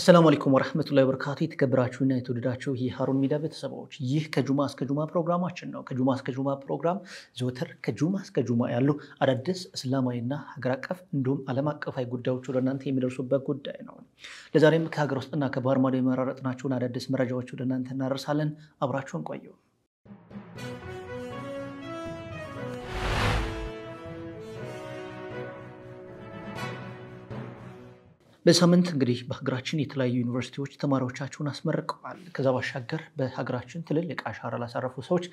አሰላሙ አለይኩም ወረህመቱላሂ ወበረካቱ። የተከበራችሁና የተወደዳችሁ የሀሩን ሚዲያ ቤተሰቦች ይህ ከጁማ እስከ ጁማ ፕሮግራማችን ነው። ከጁማ እስከ ጁማ ፕሮግራም ዘወትር ከጁማ እስከ ጁማ ያሉ አዳዲስ እስላማዊና ሀገር አቀፍ እንዲሁም ዓለም አቀፋዊ ጉዳዮች ወደ እናንተ የሚደርሱበት ጉዳይ ነው። ለዛሬም ከሀገር ውስጥና ከባህር ማዶ የመራረጥናችሁን አዳዲስ መረጃዎች ወደ እናንተ እናደርሳለን። አብራችሁን ቆዩ። በሳምንት እንግዲህ በሀገራችን የተለያዩ ዩኒቨርሲቲዎች ተማሪዎቻቸውን አስመርቀዋል። ከዛ ባሻገር በሀገራችን ትልልቅ አሻራ ላሳረፉ ሰዎች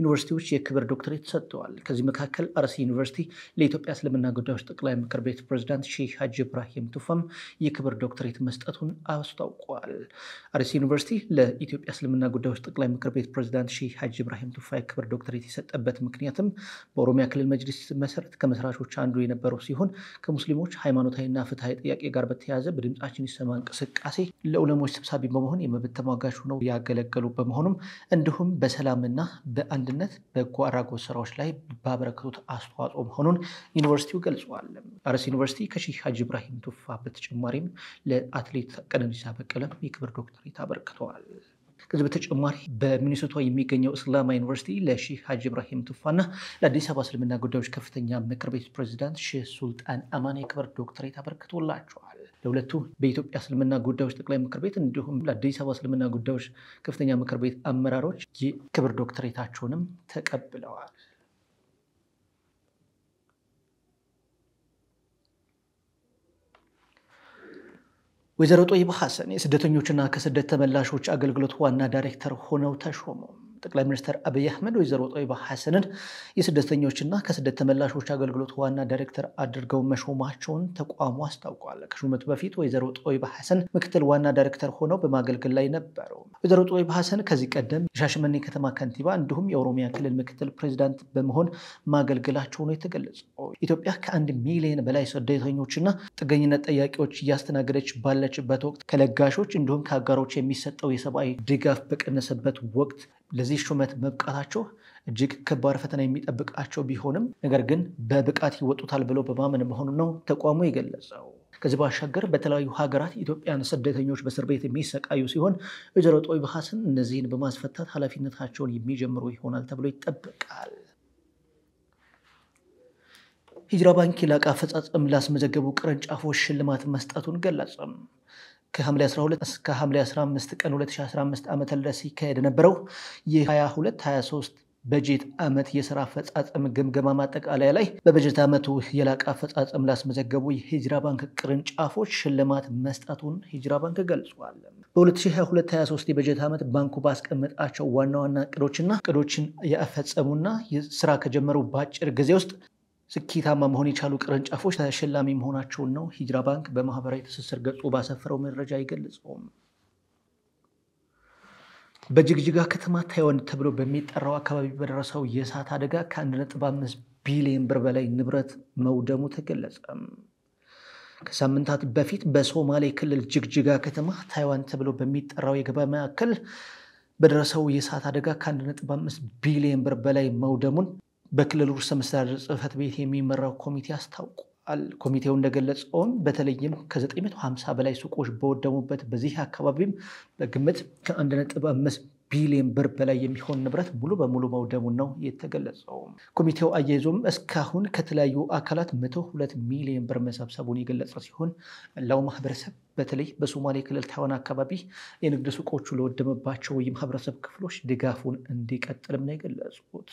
ዩኒቨርሲቲዎች የክብር ዶክትሬት ሰጥተዋል። ከዚህ መካከል አርሲ ዩኒቨርሲቲ ለኢትዮጵያ እስልምና ጉዳዮች ጠቅላይ ምክር ቤት ፕሬዚዳንት ሼህ ሀጅ ኢብራሂም ቱፋም የክብር ዶክትሬት መስጠቱን አስታውቋል። አርሲ ዩኒቨርሲቲ ለኢትዮጵያ እስልምና ጉዳዮች ጠቅላይ ምክር ቤት ፕሬዚዳንት ሼህ ሀጅ ኢብራሂም ቱፋ የክብር ዶክትሬት የሰጠበት ምክንያትም በኦሮሚያ ክልል መጅሊስ መሰረት ከመስራቾች አንዱ የነበረው ሲሆን ከሙስሊሞች ሃይማኖታዊና ፍትሃዊ ጥያቄ ጋር በተያ በተያዘ በድምፃችን ይሰማ እንቅስቃሴ ለዑለሞች ሰብሳቢ በመሆን የመብት ተሟጋች ሆነው ያገለገሉ በመሆኑም እንዲሁም በሰላምና በአንድነት በጎ አድራጎት ስራዎች ላይ ባበረከቱት አስተዋጽኦ መሆኑን ዩኒቨርሲቲው ገልጸዋል። አርሲ ዩኒቨርሲቲ ከሼህ ሀጅ ኢብራሂም ቱፋ በተጨማሪም ለአትሌት ቀነኒሳ በቀለም የክብር ዶክተሬት አበርክተዋል። ከዚህ በተጨማሪ በሚኒሶታ የሚገኘው እስላማ ዩኒቨርሲቲ ለሺህ ሀጅ ኢብራሂም ቱፋና ለአዲስ አበባ እስልምና ጉዳዮች ከፍተኛ ምክር ቤት ፕሬዚዳንት ሼህ ሱልጣን አማን የክብር ዶክተሬት አበርክቶላቸዋል። ለሁለቱ በኢትዮጵያ እስልምና ጉዳዮች ጠቅላይ ምክር ቤት እንዲሁም ለአዲስ አበባ እስልምና ጉዳዮች ከፍተኛ ምክር ቤት አመራሮች የክብር ዶክትሬታቸውንም ተቀብለዋል። ወይዘሮ ጦይባ ሐሰን የስደተኞችና ከስደት ተመላሾች አገልግሎት ዋና ዳይሬክተር ሆነው ተሾሙም። ጠቅላይ ሚኒስትር አብይ አህመድ ወይዘሮ ጦይባ ሐሰንን የስደተኞችና ከስደት ተመላሾች አገልግሎት ዋና ዳይሬክተር አድርገው መሾማቸውን ተቋሙ አስታውቋል። ከሹመቱ በፊት ወይዘሮ ጦይባ ሐሰን ምክትል ዋና ዳይሬክተር ሆነው በማገልገል ላይ ነበሩ። ወይዘሮ ጦይባ ሐሰን ከዚህ ቀደም የሻሸመኔ ከተማ ከንቲባ እንዲሁም የኦሮሚያ ክልል ምክትል ፕሬዚዳንት በመሆን ማገልገላቸው ነው የተገለጸው። ኢትዮጵያ ከአንድ ሚሊዮን በላይ ስደተኞችና ጥገኝነት ጠያቂዎች እያስተናገደች ባለችበት ወቅት ከለጋሾች እንዲሁም ከአጋሮች የሚሰጠው የሰብአዊ ድጋፍ በቀነሰበት ወቅት ለዚህ ሹመት መብቃታቸው እጅግ ከባድ ፈተና የሚጠብቃቸው ቢሆንም ነገር ግን በብቃት ይወጡታል ብለው በማመን መሆኑ ነው ተቋሙ የገለጸው። ከዚህ ባሻገር በተለያዩ ሀገራት ኢትዮጵያን ስደተኞች በእስር ቤት የሚሰቃዩ ሲሆን ወይዘሮ ጦይባ ሐሰን እነዚህን በማስፈታት ኃላፊነታቸውን የሚጀምሩ ይሆናል ተብሎ ይጠበቃል። ሂጅራ ባንክ የላቀ አፈጻጸም ላስመዘገቡ ቅርንጫፎች ሽልማት መስጠቱን ገለጸም። ከሐምሌ 12 እስከ ሐምሌ 15 ቀን 2015 ዓ.ም ሲካሄድ የነበረው የ2223 በጀት ዓመት የስራ አፈጻጸም ግምገማ ማጠቃለያ ላይ በበጀት ዓመቱ የላቀ አፈጻጸም ላስመዘገቡ የሂጅራ ባንክ ቅርንጫፎች ሽልማት መስጠቱን ሂጅራ ባንክ ገልጿል። በ2022/23 የበጀት ዓመት ባንኩ ባስቀመጣቸው ዋና ዋና እቅዶችና እቅዶችን የፈጸሙና ስራ ከጀመሩ በአጭር ጊዜ ውስጥ ስኬታማ መሆን የቻሉ ቅርንጫፎች ተሸላሚ መሆናቸውን ነው ሂጅራ ባንክ በማህበራዊ ትስስር ገጹ ባሰፈረው መረጃ አይገልጸውም። በጅግጅጋ ከተማ ታይዋን ተብሎ በሚጠራው አካባቢ በደረሰው የእሳት አደጋ ከ1.5 ቢሊዮን ብር በላይ ንብረት መውደሙ ተገለጸ። ከሳምንታት በፊት በሶማሌ ክልል ጅግጅጋ ከተማ ታይዋን ተብሎ በሚጠራው የገበያ ማዕከል በደረሰው የእሳት አደጋ ከ1.5 ቢሊዮን ብር በላይ መውደሙን በክልል ርዕሰ መስተዳድር ጽህፈት ቤት የሚመራው ኮሚቴ አስታውቋል። ኮሚቴው እንደገለጸውም በተለይም ከ950 በላይ ሱቆች በወደሙበት በዚህ አካባቢም በግምት ከ1.5 ቢሊዮን ብር በላይ የሚሆን ንብረት ሙሉ በሙሉ መውደሙን ነው የተገለጸው። ኮሚቴው አያይዞም እስካሁን ከተለያዩ አካላት 102 ሚሊዮን ብር መሰብሰቡን የገለጸ ሲሆን ላው ማህበረሰብ በተለይ በሶማሌ ክልል ታዋን አካባቢ የንግድ ሱቆቹ ለወደመባቸው የማህበረሰብ ክፍሎች ድጋፉን እንዲቀጥልም ነው የገለጹት።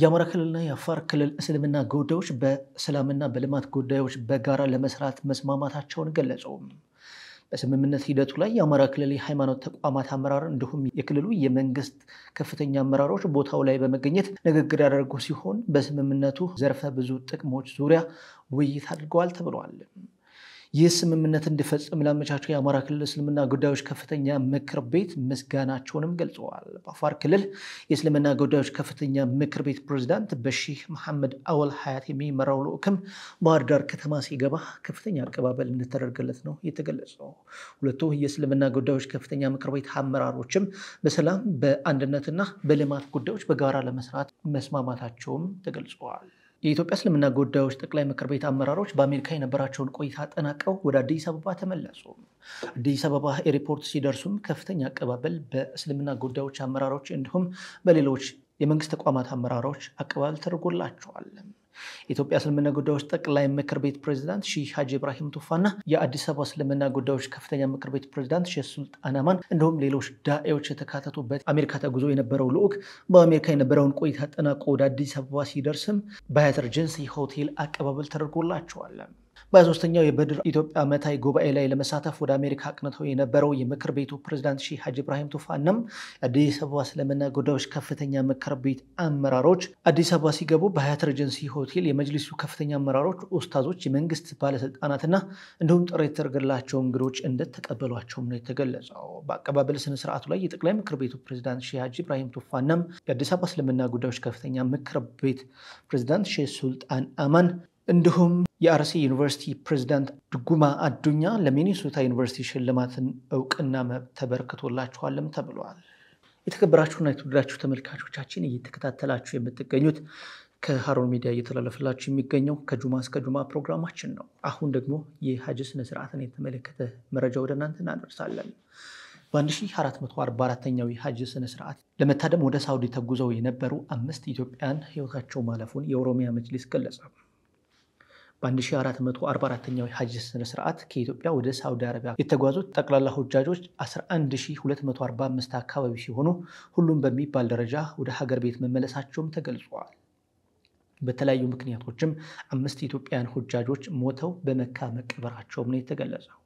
የአማራ ክልልና የአፋር ክልል እስልምና ጉዳዮች በሰላምና በልማት ጉዳዮች በጋራ ለመስራት መስማማታቸውን ገለጹ። በስምምነት ሂደቱ ላይ የአማራ ክልል የሃይማኖት ተቋማት አመራር እንዲሁም የክልሉ የመንግስት ከፍተኛ አመራሮች ቦታው ላይ በመገኘት ንግግር ያደርጉ ሲሆን በስምምነቱ ዘርፈ ብዙ ጥቅሞች ዙሪያ ውይይት አድርገዋል ተብሏል። ይህ ስምምነት እንዲፈጽም ላመቻቸው የአማራ ክልል እስልምና ጉዳዮች ከፍተኛ ምክር ቤት ምስጋናቸውንም ገልጸዋል። በአፋር ክልል የእስልምና ጉዳዮች ከፍተኛ ምክር ቤት ፕሬዚዳንት በሺህ መሐመድ አወል ሀያት የሚመራው ልዑክም ባህር ዳር ከተማ ሲገባ ከፍተኛ አቀባበል እንደተደረገለት ነው የተገለጸው። ሁለቱ የእስልምና ጉዳዮች ከፍተኛ ምክር ቤት አመራሮችም በሰላም በአንድነትና በልማት ጉዳዮች በጋራ ለመስራት መስማማታቸውም ተገልጸዋል። የኢትዮጵያ እስልምና ጉዳዮች ጠቅላይ ምክር ቤት አመራሮች በአሜሪካ የነበራቸውን ቆይታ አጠናቀው ወደ አዲስ አበባ ተመለሱ። አዲስ አበባ ኤርፖርት ሲደርሱም ከፍተኛ አቀባበል በእስልምና ጉዳዮች አመራሮች እንዲሁም በሌሎች የመንግስት ተቋማት አመራሮች አቀባበል ተደርጎላቸዋል። የኢትዮጵያ እስልምና ጉዳዮች ጠቅላይ ምክር ቤት ፕሬዚዳንት ሺህ ሀጂ ኢብራሂም ቱፋና የአዲስ አበባ እስልምና ጉዳዮች ከፍተኛ ምክር ቤት ፕሬዚዳንት ሼህ ሱልጣን አማን እንዲሁም ሌሎች ዳኤዎች የተካተቱበት አሜሪካ ተጉዞ የነበረው ልዑክ በአሜሪካ የነበረውን ቆይታ ጠናቆ ወደ አዲስ አበባ ሲደርስም በሀያት ሬጀንሲ ሆቴል አቀባበል ተደርጎላቸዋል። በሶስተኛው የበድር ኢትዮጵያ ዓመታዊ ጉባኤ ላይ ለመሳተፍ ወደ አሜሪካ አቅንተው የነበረው የምክር ቤቱ ፕሬዚዳንት ሼህ ሀጅ ኢብራሂም ቱፋንም የአዲስ አበባ እስልምና ጉዳዮች ከፍተኛ ምክር ቤት አመራሮች አዲስ አበባ ሲገቡ በሀያት ሬጀንሲ ሆቴል የመጅሊሱ ከፍተኛ አመራሮች፣ ኡስታዞች፣ የመንግስት ባለስልጣናትና እንዲሁም ጥሪ የተደረገላቸው እንግዶች እንደተቀበሏቸውም ነው የተገለጸው። በአቀባበል ስነስርዓቱ ላይ የጠቅላይ ምክር ቤቱ ፕሬዚዳንት ሼህ ሀጅ ኢብራሂም ቱፋንም የአዲስ አበባ እስልምና ጉዳዮች ከፍተኛ ምክር ቤት ፕሬዚዳንት ሼህ ሱልጣን አማን እንዲሁም የአርሲ ዩኒቨርሲቲ ፕሬዚዳንት ድጉማ አዱኛ ለሚኒሶታ ዩኒቨርሲቲ ሽልማትን እውቅና መብት ተበርክቶላችኋልም ተብለዋል። የተከበራችሁና የተወደዳችሁ ተመልካቾቻችን እየተከታተላችሁ የምትገኙት ከሀሮን ሚዲያ እየተላለፈላችሁ የሚገኘው ከጁማ እስከ ጁማ ፕሮግራማችን ነው። አሁን ደግሞ የሀጅ ስነ ስርዓትን የተመለከተ መረጃ ወደ እናንተ እናደርሳለን። በ1444ኛው የሀጅ ስነ ስርዓት ለመታደም ወደ ሳውዲ ተጉዘው የነበሩ አምስት ኢትዮጵያን ህይወታቸው ማለፉን የኦሮሚያ መጅሊስ ገለጸ። በ1444ኛው ሀጅ ስነ ስርዓት ከኢትዮጵያ ወደ ሳውዲ አረቢያ የተጓዙት ጠቅላላ ሁጃጆች 11245 አካባቢ ሲሆኑ ሁሉም በሚባል ደረጃ ወደ ሀገር ቤት መመለሳቸውም ተገልጿል። በተለያዩ ምክንያቶችም አምስት ኢትዮጵያውያን ሁጃጆች ሞተው በመካ መቀበራቸውም ነው የተገለጸው።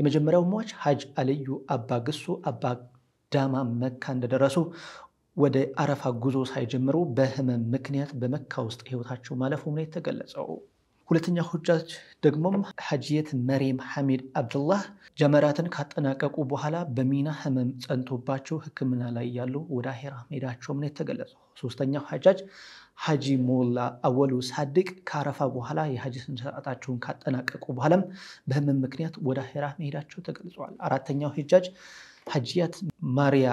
የመጀመሪያው ሟች ሀጅ አልዩ አባ ግሱ አባ ዳማ መካ እንደደረሱ ወደ አረፋ ጉዞ ሳይጀምሩ በህመም ምክንያት በመካ ውስጥ ህይወታቸው ማለፉም ነው የተገለጸው። ሁለተኛ ሁጃጅ ደግሞም ሐጂየት መሬም ሐሚድ አብዱላህ ጀመራትን ካጠናቀቁ በኋላ በሚና ህመም ጸንቶባቸው ሕክምና ላይ ያሉ ወደ አሄራ መሄዳቸውም ነው የተገለጸው። ሶስተኛው ሐጃጅ ሐጂ ሞላ አወሉ ሳድቅ ከአረፋ በኋላ የሐጂ ስነ ካጠናቀቁ በኋላም በህመም ምክንያት ወደ አሄራ መሄዳቸው ተገልጸዋል። አራተኛው ሂጃጅ ሐጂያት ማሪያ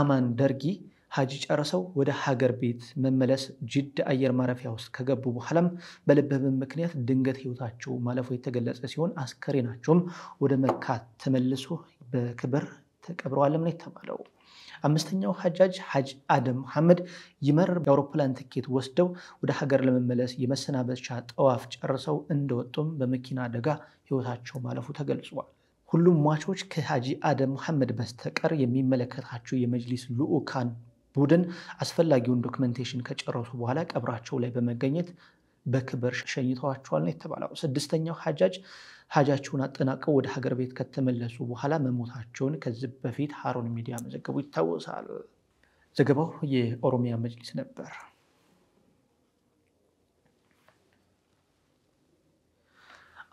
አማን ደርጊ ሀጂ ጨርሰው ወደ ሀገር ቤት መመለስ ጅድ አየር ማረፊያ ውስጥ ከገቡ በኋላም በልብ ህመም ምክንያት ድንገት ህይወታቸው ማለፉ የተገለጸ ሲሆን አስከሬናቸውም ወደ መካ ተመልሶ በክብር ተቀብረዋልም ነው የተባለው። አምስተኛው ሀጃጅ ሀጅ አደም መሐመድ ይመር የአውሮፕላን ትኬት ወስደው ወደ ሀገር ለመመለስ የመሰናበቻ ጠዋፍ ጨርሰው እንደወጡም በመኪና አደጋ ህይወታቸው ማለፉ ተገልጿል። ሁሉም ሟቾች ከሀጂ አደም መሐመድ በስተቀር የሚመለከታቸው የመጅሊስ ልዑካን ቡድን አስፈላጊውን ዶክመንቴሽን ከጨረሱ በኋላ ቀብራቸው ላይ በመገኘት በክብር ሸኝተዋቸዋል ነው የተባለው። ስድስተኛው ሀጃጅ ሀጃቸውን አጠናቀው ወደ ሀገር ቤት ከተመለሱ በኋላ መሞታቸውን ከዚህ በፊት ሀሮን ሚዲያ መዘገቡ ይታወሳል። ዘገባው የኦሮሚያ መጅሊስ ነበር።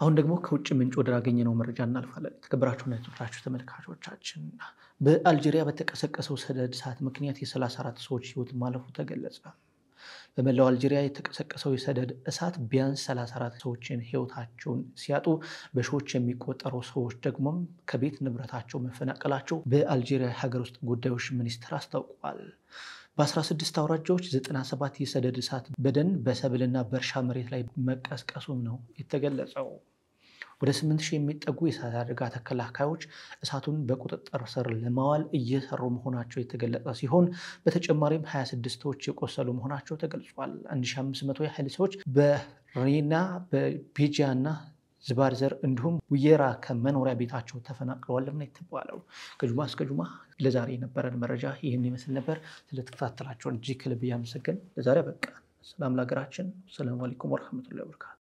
አሁን ደግሞ ከውጭ ምንጭ ወዳገኘነው መረጃ እናልፋለን። የተከበራችሁና ነቶቻችሁ ተመልካቾቻችን በአልጄሪያ በተቀሰቀሰው ሰደድ እሳት ምክንያት የ34 ሰዎች ህይወት ማለፉ ተገለጸ። በመላው አልጄሪያ የተቀሰቀሰው የሰደድ እሳት ቢያንስ 34 ሰዎችን ህይወታቸውን ሲያጡ በሺዎች የሚቆጠሩ ሰዎች ደግሞ ከቤት ንብረታቸው መፈናቀላቸው በአልጄሪያ ሀገር ውስጥ ጉዳዮች ሚኒስትር አስታውቋል። በ16 አውራጃዎች 97 የሰደድ እሳት በደን በሰብልና በእርሻ መሬት ላይ መቀስቀሱም ነው የተገለጸው። ወደ 8 የሚጠጉ የእሳት አደጋ ተከላካዮች እሳቱን በቁጥጥር ስር ለማዋል እየሰሩ መሆናቸው የተገለጸ ሲሆን በተጨማሪም 26 ሰዎች የቆሰሉ መሆናቸው ተገልጿል። 1500 ያህል ሰዎች በሬና በቤጃ እና ዝባርዘር እንዲሁም ውየራ ከመኖሪያ ቤታቸው ተፈናቅለዋል። ተፈናቅለዋልና የተባለው ከጁማ እስከ ጁማ ለዛሬ የነበረን መረጃ ይህን ይመስል ነበር። ስለተከታተላቸውን እጅግ ከልብ እያመሰገን ለዛሬ በቃ። ሰላም ለሀገራችን። ሰላም አለይኩም ወረሕመቱላሂ ወበረካቱ።